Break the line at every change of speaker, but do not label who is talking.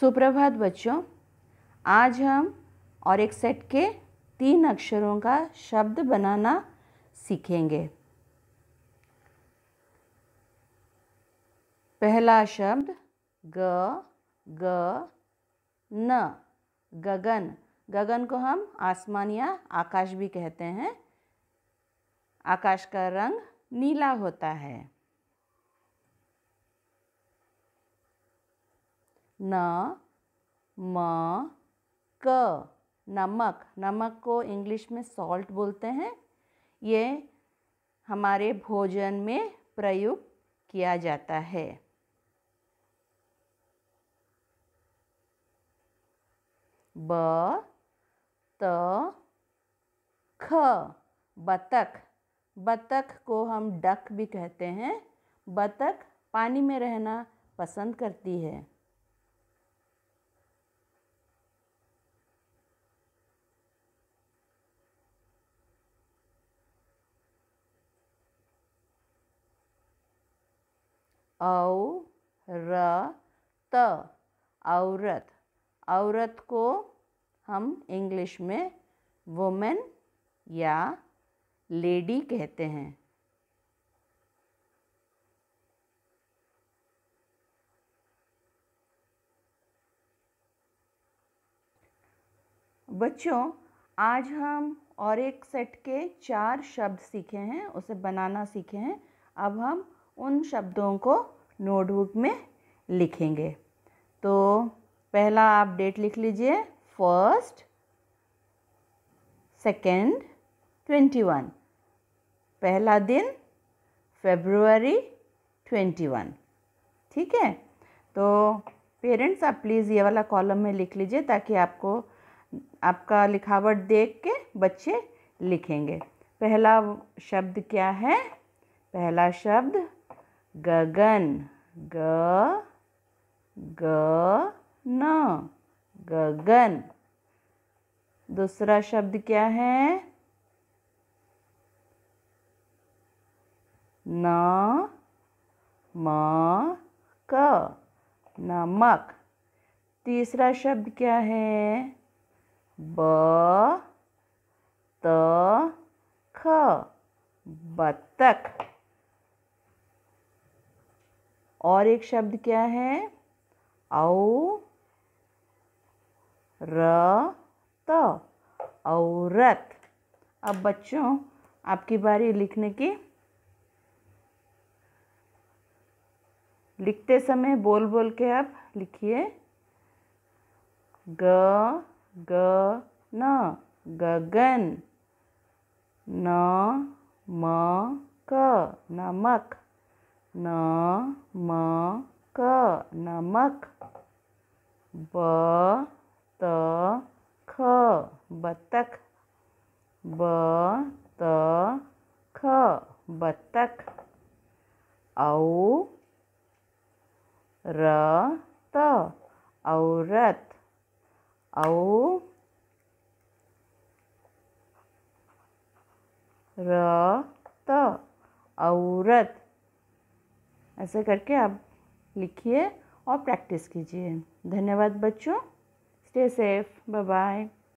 सुप्रभात बच्चों आज हम और एक सेट के तीन अक्षरों का शब्द बनाना सीखेंगे पहला शब्द ग ग न गगन गगन को हम आसमान या आकाश भी कहते हैं आकाश का रंग नीला होता है न म क नमक नमक को इंग्लिश में सॉल्ट बोलते हैं ये हमारे भोजन में प्रयुक्त किया जाता है ब त ख बतख बतख को हम डक भी कहते हैं बतख पानी में रहना पसंद करती है औ र त औरत औरत को हम इंग्लिश में वोमेन या लेडी कहते हैं बच्चों आज हम और एक सेट के चार शब्द सीखे हैं उसे बनाना सीखे हैं अब हम उन शब्दों को नोटबुक में लिखेंगे तो पहला आप डेट लिख लीजिए फर्स्ट सेकेंड ट्वेंटी वन पहला दिन फेब्रुवरी ट्वेंटी वन ठीक है तो पेरेंट्स आप प्लीज़ ये वाला कॉलम में लिख लीजिए ताकि आपको आपका लिखावट देख के बच्चे लिखेंगे पहला शब्द क्या है पहला शब्द गगन ग ग न गगन दूसरा शब्द क्या है न म क नमक तीसरा शब्द क्या है ब त ख बत्तख और एक शब्द क्या है औ र त औरत अब बच्चों आपकी बारी लिखने की लिखते समय बोल बोल के आप लिखिए ग ग न गगन न म क नमक न म क नमक ब त ख बतख ब त ख बतख औ र त औरत औ र त औरत ऐसा करके आप लिखिए और प्रैक्टिस कीजिए धन्यवाद बच्चों स्टे सेफ बाय बाय